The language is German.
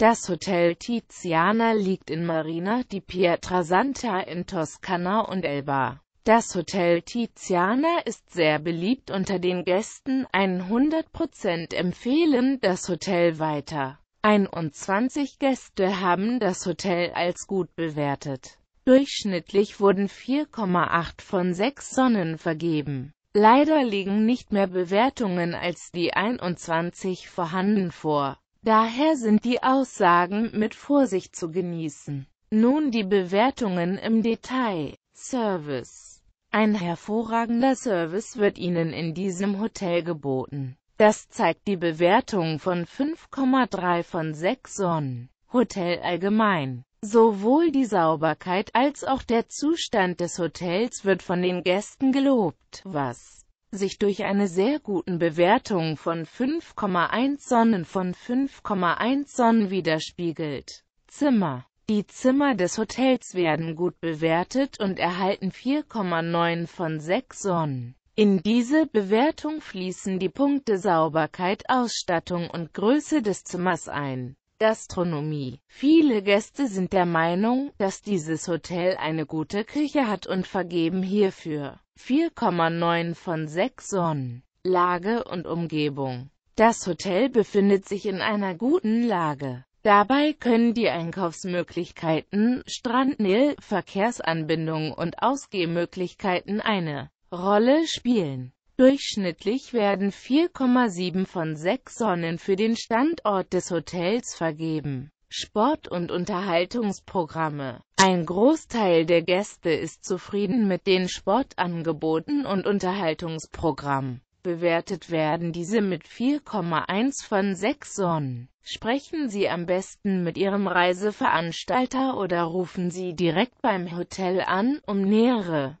Das Hotel Tiziana liegt in Marina di Pietrasanta in Toskana und Elba. Das Hotel Tiziana ist sehr beliebt unter den Gästen, 100% empfehlen das Hotel weiter. 21 Gäste haben das Hotel als gut bewertet. Durchschnittlich wurden 4,8 von 6 Sonnen vergeben. Leider liegen nicht mehr Bewertungen als die 21 vorhanden vor. Daher sind die Aussagen mit Vorsicht zu genießen. Nun die Bewertungen im Detail. Service. Ein hervorragender Service wird Ihnen in diesem Hotel geboten. Das zeigt die Bewertung von 5,3 von 6 Sonnen. Hotel allgemein. Sowohl die Sauberkeit als auch der Zustand des Hotels wird von den Gästen gelobt, was sich durch eine sehr guten Bewertung von 5,1 Sonnen von 5,1 Sonnen widerspiegelt. Zimmer Die Zimmer des Hotels werden gut bewertet und erhalten 4,9 von 6 Sonnen. In diese Bewertung fließen die Punkte Sauberkeit, Ausstattung und Größe des Zimmers ein. Gastronomie. Viele Gäste sind der Meinung, dass dieses Hotel eine gute Küche hat und vergeben hierfür 4,9 von 6 Sonnen. Lage und Umgebung. Das Hotel befindet sich in einer guten Lage. Dabei können die Einkaufsmöglichkeiten, Strandnähe, Verkehrsanbindungen und Ausgehmöglichkeiten eine Rolle spielen. Durchschnittlich werden 4,7 von 6 Sonnen für den Standort des Hotels vergeben. Sport- und Unterhaltungsprogramme. Ein Großteil der Gäste ist zufrieden mit den Sportangeboten und Unterhaltungsprogramm. Bewertet werden diese mit 4,1 von 6 Sonnen. Sprechen Sie am besten mit Ihrem Reiseveranstalter oder rufen Sie direkt beim Hotel an, um nähere